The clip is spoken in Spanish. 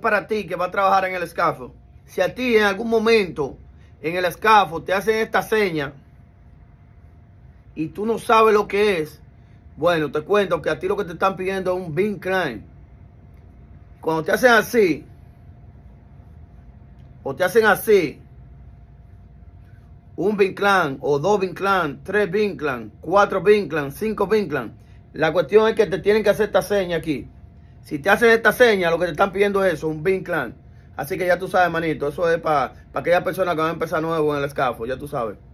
para ti que va a trabajar en el escafo. Si a ti en algún momento en el escafo te hacen esta seña y tú no sabes lo que es, bueno, te cuento que a ti lo que te están pidiendo es un bin crime. Cuando te hacen así, o te hacen así, un bin clan, o dos bin clan, tres bin clan, cuatro bin clan, cinco bin clan, la cuestión es que te tienen que hacer esta seña aquí. Si te hacen esta seña, lo que te están pidiendo es eso, un BIN clan. Así que ya tú sabes, manito, eso es para pa aquellas personas que van a empezar nuevo en el escafo, ya tú sabes.